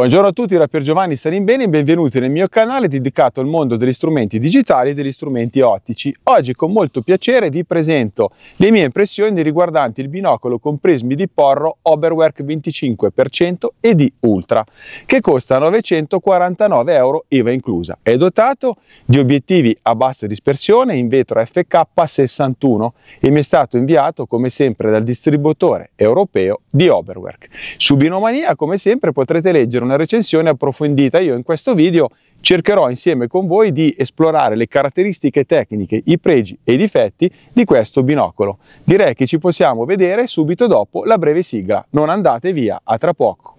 Buongiorno a tutti da Pier Giovanni Salimbeni e benvenuti nel mio canale dedicato al mondo degli strumenti digitali e degli strumenti ottici. Oggi con molto piacere vi presento le mie impressioni riguardanti il binocolo con prismi di Porro Oberwerk 25% e di Ultra che costa 949 euro IVA inclusa. È dotato di obiettivi a bassa dispersione in vetro FK61 e mi è stato inviato come sempre dal distributore europeo di Oberwerk. Su Binomania come sempre potrete leggere una recensione approfondita. Io in questo video cercherò insieme con voi di esplorare le caratteristiche tecniche, i pregi e i difetti di questo binocolo. Direi che ci possiamo vedere subito dopo la breve sigla. Non andate via, a tra poco.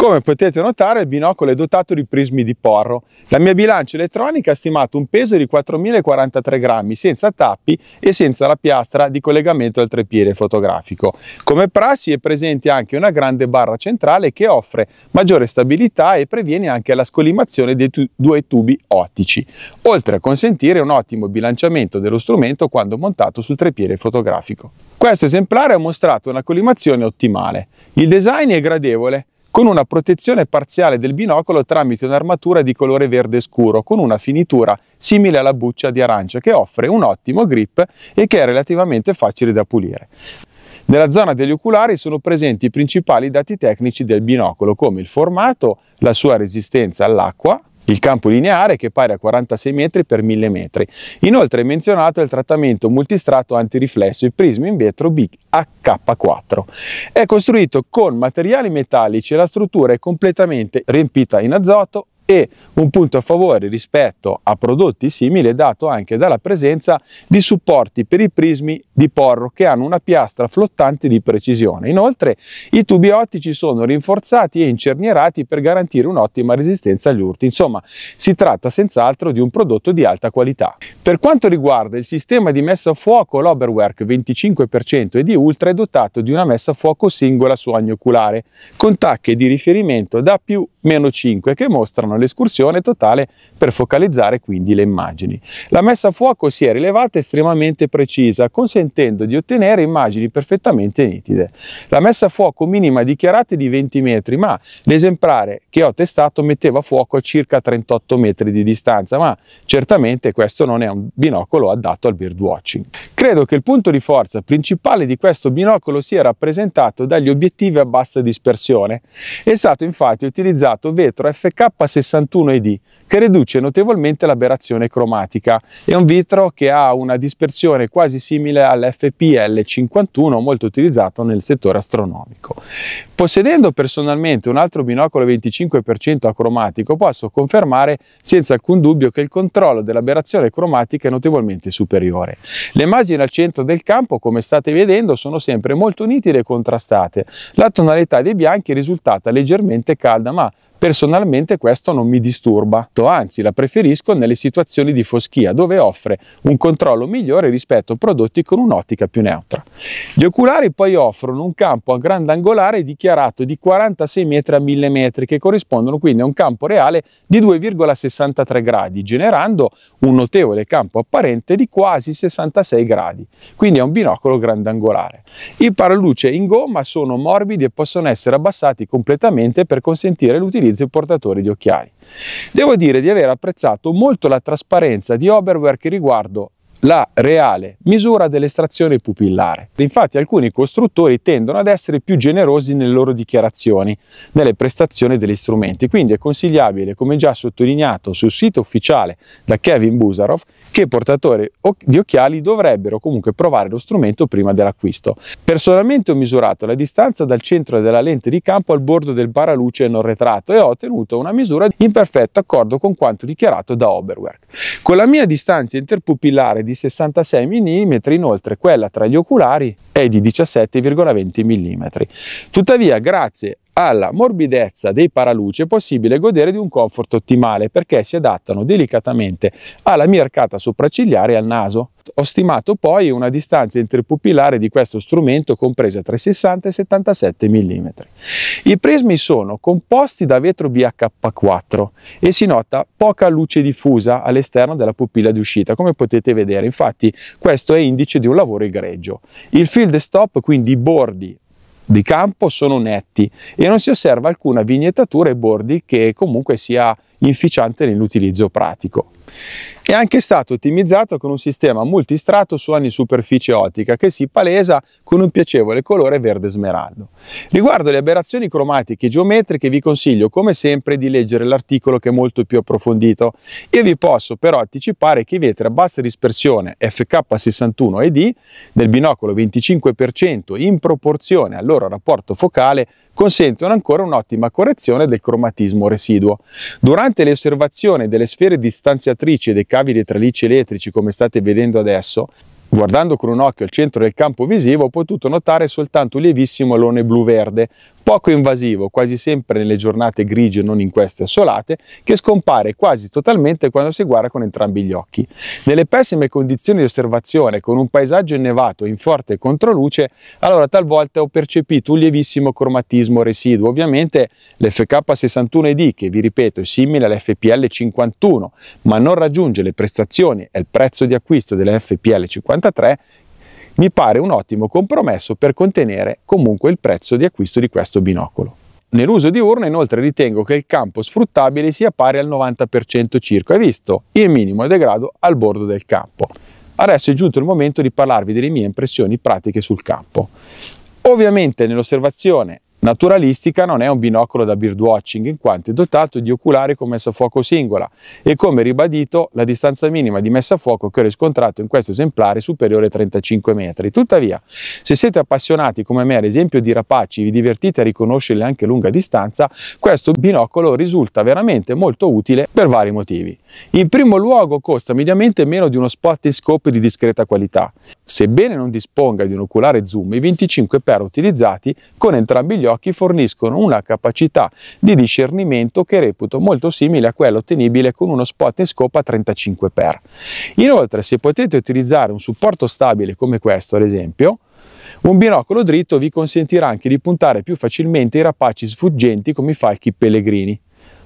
Come potete notare il binocolo è dotato di prismi di porro. La mia bilancia elettronica ha stimato un peso di 4.043 grammi senza tappi e senza la piastra di collegamento al trepiede fotografico. Come prassi è presente anche una grande barra centrale che offre maggiore stabilità e previene anche la scolimazione dei tu due tubi ottici, oltre a consentire un ottimo bilanciamento dello strumento quando montato sul trepiede fotografico. Questo esemplare ha mostrato una collimazione ottimale. Il design è gradevole, con una protezione parziale del binocolo tramite un'armatura di colore verde scuro con una finitura simile alla buccia di arancia che offre un ottimo grip e che è relativamente facile da pulire. Nella zona degli oculari sono presenti i principali dati tecnici del binocolo come il formato, la sua resistenza all'acqua, il campo lineare che è pari a 46 metri per 1000 metri. Inoltre è menzionato il trattamento multistrato antiriflesso, e prisma in vetro Big 4 È costruito con materiali metallici e la struttura è completamente riempita in azoto, e un punto a favore rispetto a prodotti simili è dato anche dalla presenza di supporti per i prismi di porro che hanno una piastra flottante di precisione. Inoltre i tubi ottici sono rinforzati e incernierati per garantire un'ottima resistenza agli urti. Insomma, si tratta senz'altro di un prodotto di alta qualità. Per quanto riguarda il sistema di messa a fuoco, l'Oberwerk 25% e di Ultra è dotato di una messa a fuoco singola su ogni oculare, con tacche di riferimento da più meno 5 che mostrano l'escursione totale per focalizzare quindi le immagini. La messa a fuoco si è rilevata estremamente precisa, consentendo di ottenere immagini perfettamente nitide. La messa a fuoco minima dichiarata è di 20 metri, ma l'esemplare che ho testato metteva a fuoco a circa 38 metri di distanza, ma certamente questo non è un binocolo adatto al birdwatching. Credo che il punto di forza principale di questo binocolo sia rappresentato dagli obiettivi a bassa dispersione. È stato infatti utilizzato utilizzato vetro FK61ED che riduce notevolmente l'aberrazione cromatica. È un vetro che ha una dispersione quasi simile all'FPL51 molto utilizzato nel settore astronomico. Possedendo personalmente un altro binocolo 25% acromatico posso confermare senza alcun dubbio che il controllo dell'aberrazione cromatica è notevolmente superiore. Le immagini al centro del campo come state vedendo sono sempre molto nitide e contrastate. La tonalità dei bianchi è risultata leggermente calda ma Personalmente questo non mi disturba, anzi la preferisco nelle situazioni di foschia dove offre un controllo migliore rispetto a prodotti con un'ottica più neutra. Gli oculari poi offrono un campo a grandangolare dichiarato di 46 metri a 1000 metri che corrispondono quindi a un campo reale di 2,63 gradi generando un notevole campo apparente di quasi 66 gradi, quindi è un binocolo grandangolare. I paraluce in gomma sono morbidi e possono essere abbassati completamente per consentire l'utilizzo utilizzo i portatori di occhiali. Devo dire di aver apprezzato molto la trasparenza di Oberwerk riguardo la reale misura dell'estrazione pupillare. Infatti alcuni costruttori tendono ad essere più generosi nelle loro dichiarazioni, nelle prestazioni degli strumenti, quindi è consigliabile, come già sottolineato sul sito ufficiale da Kevin Busarov, che portatori di occhiali dovrebbero comunque provare lo strumento prima dell'acquisto. Personalmente ho misurato la distanza dal centro della lente di campo al bordo del paraluce non retrato e ho ottenuto una misura in perfetto accordo con quanto dichiarato da Oberwerk. Con la mia distanza interpupillare di 66 mm, inoltre quella tra gli oculari è di 17,20 mm. Tuttavia, grazie alla morbidezza dei paraluci è possibile godere di un comfort ottimale perché si adattano delicatamente alla mia arcata sopraccigliare e al naso. Ho stimato poi una distanza interpupillare di questo strumento compresa tra i 60 e i 77 mm. I prismi sono composti da vetro bh 4 e si nota poca luce diffusa all'esterno della pupilla di uscita, come potete vedere. Infatti questo è indice di un lavoro egregio. Il field stop, quindi i bordi di campo sono netti e non si osserva alcuna vignettatura ai bordi che comunque sia inficiante nell'utilizzo pratico. È anche stato ottimizzato con un sistema multistrato su ogni superficie ottica che si palesa con un piacevole colore verde smeraldo. Riguardo le aberrazioni cromatiche e geometriche vi consiglio come sempre di leggere l'articolo che è molto più approfondito. Io vi posso però anticipare che i vetri a bassa dispersione FK61ED del binocolo 25% in proporzione al loro rapporto focale consentono ancora un'ottima correzione del cromatismo residuo. Durante le osservazioni delle sfere distanziate tracciatrici e dei cavi dei tralicci elettrici come state vedendo adesso, guardando con un occhio al centro del campo visivo ho potuto notare soltanto un lievissimo alone blu-verde, poco invasivo, quasi sempre nelle giornate grigie, non in queste assolate, che scompare quasi totalmente quando si guarda con entrambi gli occhi. Nelle pessime condizioni di osservazione, con un paesaggio innevato in forte controluce, allora talvolta ho percepito un lievissimo cromatismo residuo. Ovviamente l'FK61D, che vi ripeto è simile all'FPL51, ma non raggiunge le prestazioni e il prezzo di acquisto dell'FPL53, mi pare un ottimo compromesso per contenere comunque il prezzo di acquisto di questo binocolo. Nell'uso diurno inoltre ritengo che il campo sfruttabile sia pari al 90% circa, visto il minimo degrado al bordo del campo. Adesso è giunto il momento di parlarvi delle mie impressioni pratiche sul campo. Ovviamente nell'osservazione naturalistica non è un binocolo da birdwatching in quanto è dotato di oculari con messa a fuoco singola e come ribadito la distanza minima di messa a fuoco che ho riscontrato in questo esemplare è superiore ai 35 metri. Tuttavia, se siete appassionati come me ad esempio di rapaci, vi divertite a riconoscerli anche a lunga distanza, questo binocolo risulta veramente molto utile per vari motivi. In primo luogo costa mediamente meno di uno spot in scope di discreta qualità. Sebbene non disponga di un oculare zoom, i 25 per utilizzati con entrambi gli occhi occhi forniscono una capacità di discernimento che reputo molto simile a quella ottenibile con uno spot in scopa 35x. Inoltre, se potete utilizzare un supporto stabile come questo, ad esempio, un binocolo dritto vi consentirà anche di puntare più facilmente i rapaci sfuggenti come i falchi pellegrini.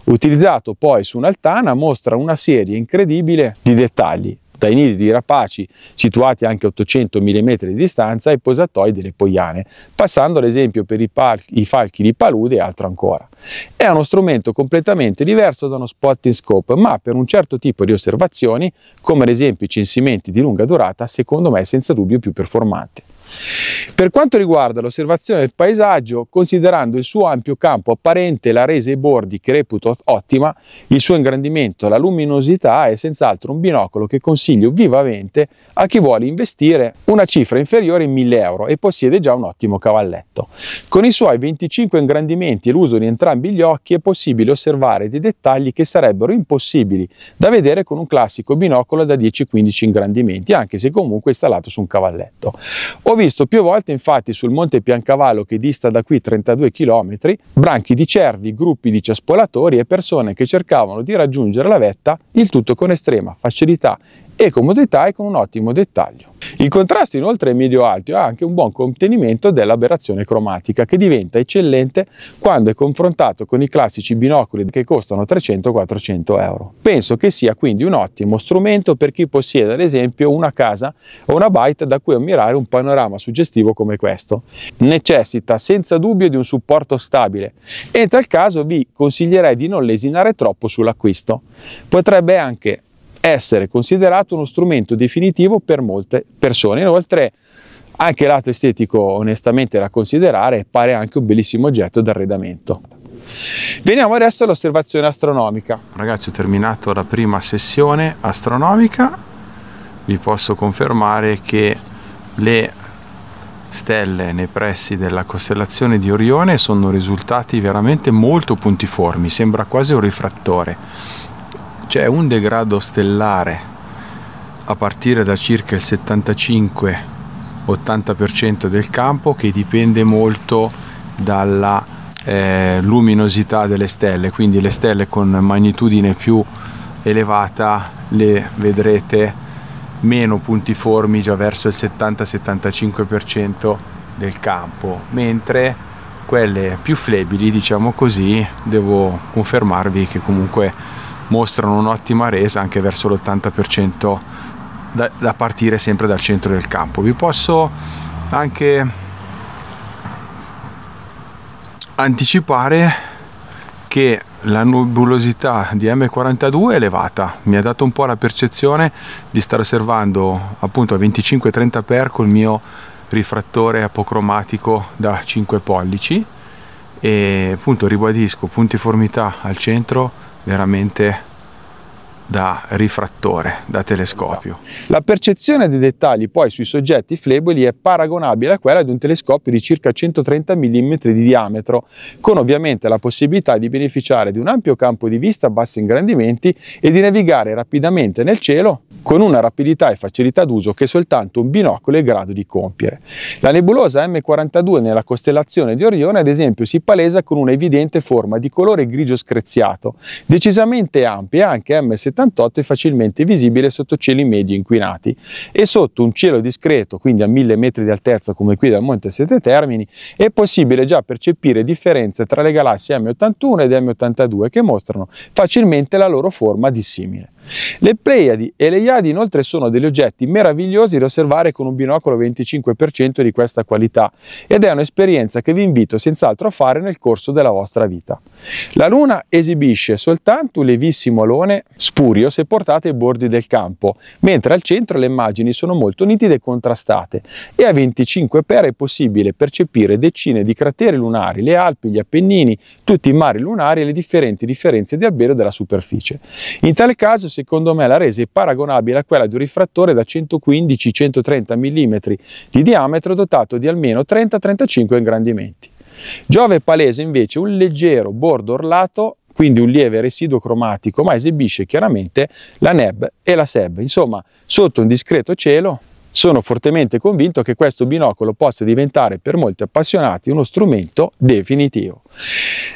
Utilizzato poi su un'altana mostra una serie incredibile di dettagli dai nidi di rapaci situati anche a 800 mm di distanza ai posatoi delle poiane, passando ad esempio per i, i falchi di palude e altro ancora. È uno strumento completamente diverso da uno spotting scope, ma per un certo tipo di osservazioni, come ad esempio i censimenti di lunga durata, secondo me è senza dubbio più performante. Per quanto riguarda l'osservazione del paesaggio, considerando il suo ampio campo apparente, la resa ai bordi che reputo ottima, il suo ingrandimento, la luminosità è senz'altro un binocolo che consiglio vivamente a chi vuole investire una cifra inferiore ai 1000 euro e possiede già un ottimo cavalletto. Con i suoi 25 ingrandimenti e l'uso di entrambi gli occhi è possibile osservare dei dettagli che sarebbero impossibili da vedere con un classico binocolo da 10-15 ingrandimenti, anche se comunque installato su un cavalletto. Ovviamente visto più volte infatti sul monte Piancavallo che dista da qui 32 km branchi di cervi, gruppi di ciaspolatori e persone che cercavano di raggiungere la vetta, il tutto con estrema facilità e comodità e con un ottimo dettaglio. Il contrasto inoltre è medio-alto e ha anche un buon contenimento dell'aberrazione cromatica che diventa eccellente quando è confrontato con i classici binocoli che costano 300-400 euro. Penso che sia quindi un ottimo strumento per chi possiede ad esempio una casa o una baita da cui ammirare un panorama suggestivo come questo. Necessita senza dubbio di un supporto stabile e in tal caso vi consiglierei di non lesinare troppo sull'acquisto. Potrebbe anche essere considerato uno strumento definitivo per molte persone. Inoltre anche lato estetico onestamente da considerare pare anche un bellissimo oggetto d'arredamento. Veniamo adesso all'osservazione astronomica. Ragazzi ho terminato la prima sessione astronomica, vi posso confermare che le stelle nei pressi della costellazione di Orione sono risultati veramente molto puntiformi, sembra quasi un rifrattore c'è un degrado stellare a partire da circa il 75-80% del campo che dipende molto dalla eh, luminosità delle stelle, quindi le stelle con magnitudine più elevata le vedrete meno puntiformi già verso il 70-75% del campo, mentre quelle più flebili, diciamo così, devo confermarvi che comunque mostrano un'ottima resa anche verso l'80% da, da partire sempre dal centro del campo. Vi posso anche anticipare che la nebulosità di M42 è elevata, mi ha dato un po' la percezione di stare osservando appunto a 25-30 per col mio rifrattore apocromatico da 5 pollici e appunto ribadisco puntiformità al centro veramente da rifrattore, da telescopio. La percezione dei dettagli poi sui soggetti fleboli è paragonabile a quella di un telescopio di circa 130 mm di diametro, con ovviamente la possibilità di beneficiare di un ampio campo di vista a bassi ingrandimenti e di navigare rapidamente nel cielo con una rapidità e facilità d'uso che soltanto un binocolo è in grado di compiere. La nebulosa M42 nella costellazione di Orione, ad esempio, si palesa con una evidente forma di colore grigio screziato, decisamente ampia, anche M78 è facilmente visibile sotto cieli medi inquinati e sotto un cielo discreto, quindi a 1000 metri di altezza come qui dal Monte Sette Termini, è possibile già percepire differenze tra le galassie M81 ed M82 che mostrano facilmente la loro forma dissimile. Le Pleiadi e le Iadi inoltre sono degli oggetti meravigliosi da osservare con un binocolo 25% di questa qualità ed è un'esperienza che vi invito senz'altro a fare nel corso della vostra vita. La Luna esibisce soltanto un levissimo alone spurio se portate ai bordi del campo, mentre al centro le immagini sono molto nitide e contrastate e a 25 per è possibile percepire decine di crateri lunari, le Alpi, gli Appennini, tutti i mari lunari e le differenti differenze di albedo della superficie. In tale caso secondo me la rese paragonabile a quella di un rifrattore da 115-130 mm di diametro dotato di almeno 30-35 ingrandimenti. Giove è palese invece un leggero bordo orlato quindi un lieve residuo cromatico, ma esibisce chiaramente la NEB e la SEB. Insomma, sotto un discreto cielo, sono fortemente convinto che questo binocolo possa diventare per molti appassionati uno strumento definitivo.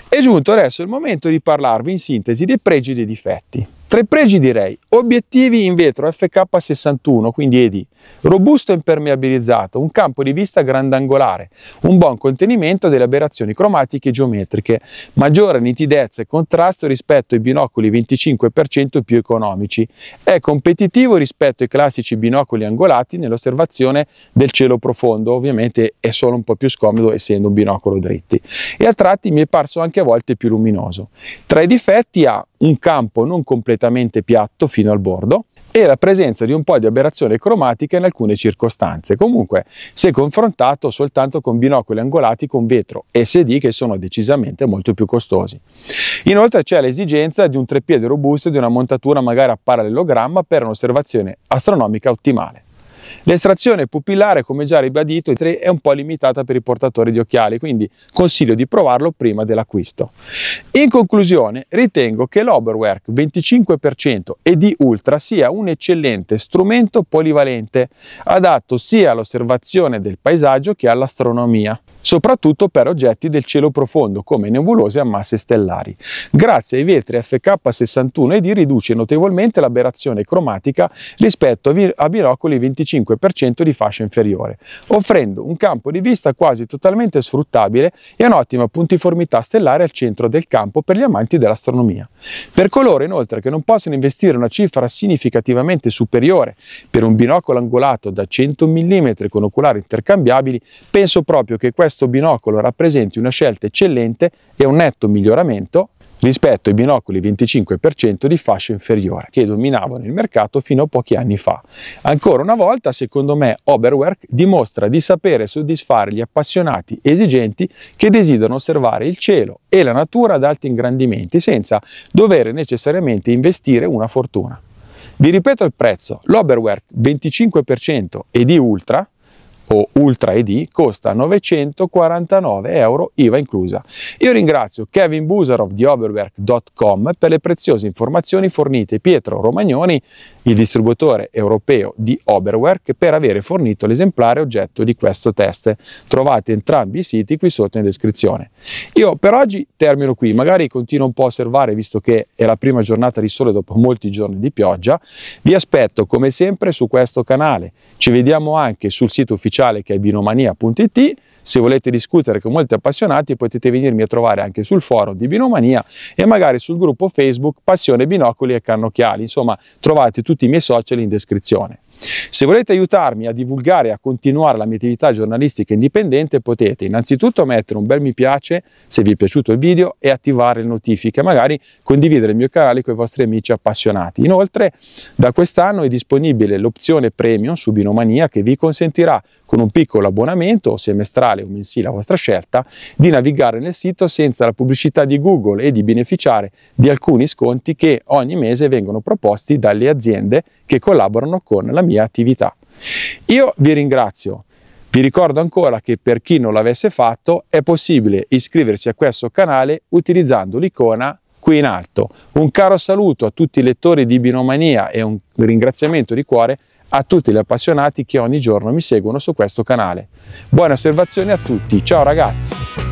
È giunto adesso il momento di parlarvi in sintesi dei pregi e dei difetti. Tre pregi direi, obiettivi in vetro FK61, quindi EDI, Robusto e impermeabilizzato, un campo di vista grandangolare, un buon contenimento delle aberrazioni cromatiche e geometriche, maggiore nitidezza e contrasto rispetto ai binocoli 25% più economici. È competitivo rispetto ai classici binocoli angolati nell'osservazione del cielo profondo, ovviamente è solo un po' più scomodo essendo un binocolo dritti. E a tratti mi è parso anche a volte più luminoso. Tra i difetti ha un campo non completamente piatto fino al bordo, e la presenza di un po' di aberrazione cromatica in alcune circostanze, comunque se confrontato soltanto con binocoli angolati con vetro SD che sono decisamente molto più costosi. Inoltre c'è l'esigenza di un treppiede robusto e di una montatura magari a parallelogramma per un'osservazione astronomica ottimale. L'estrazione pupillare, come già ribadito, è un po' limitata per i portatori di occhiali, quindi consiglio di provarlo prima dell'acquisto. In conclusione, ritengo che l'Oberwerk 25% ED Ultra sia un eccellente strumento polivalente, adatto sia all'osservazione del paesaggio che all'astronomia soprattutto per oggetti del cielo profondo come nebulose a masse stellari. Grazie ai vetri FK61 ed riduce notevolmente l'aberrazione cromatica rispetto a binocoli 25 45% di fascia inferiore, offrendo un campo di vista quasi totalmente sfruttabile e un'ottima puntiformità stellare al centro del campo per gli amanti dell'astronomia. Per coloro inoltre che non possono investire una cifra significativamente superiore per un binocolo angolato da 100 mm con oculari intercambiabili, penso proprio che questo binocolo rappresenti una scelta eccellente e un netto miglioramento rispetto ai binocoli 25% di fascia inferiore che dominavano il mercato fino a pochi anni fa. Ancora una volta, secondo me, Oberwerk dimostra di sapere soddisfare gli appassionati esigenti che desiderano osservare il cielo e la natura ad alti ingrandimenti senza dover necessariamente investire una fortuna. Vi ripeto il prezzo, l'Oberwerk 25% e di Ultra o Ultra ED costa 949 euro IVA inclusa. Io ringrazio Kevin Busarov di Overwerk.com per le preziose informazioni fornite Pietro Romagnoni, il distributore europeo di Overwerk, per aver fornito l'esemplare oggetto di questo test. Trovate entrambi i siti qui sotto in descrizione. Io per oggi termino qui, magari continuo un po' a osservare visto che è la prima giornata di sole dopo molti giorni di pioggia. Vi aspetto come sempre su questo canale. Ci vediamo anche sul sito ufficiale ufficiale che è binomania.it. Se volete discutere con molti appassionati potete venirmi a trovare anche sul forum di Binomania e magari sul gruppo Facebook Passione Binocoli e Cannocchiali. Insomma, trovate tutti i miei social in descrizione. Se volete aiutarmi a divulgare e a continuare la mia attività giornalistica indipendente, potete innanzitutto mettere un bel mi piace se vi è piaciuto il video e attivare le notifiche, magari condividere il mio canale con i vostri amici appassionati. Inoltre, da quest'anno è disponibile l'opzione premium su Binomania che vi consentirà con un piccolo abbonamento semestrale o mensile a vostra scelta di navigare nel sito senza la pubblicità di Google e di beneficiare di alcuni sconti che ogni mese vengono proposti dalle aziende che collaborano con la mia mia attività. Io vi ringrazio. Vi ricordo ancora che per chi non l'avesse fatto è possibile iscriversi a questo canale utilizzando l'icona qui in alto. Un caro saluto a tutti i lettori di Binomania e un ringraziamento di cuore a tutti gli appassionati che ogni giorno mi seguono su questo canale. Buone osservazioni a tutti, ciao ragazzi!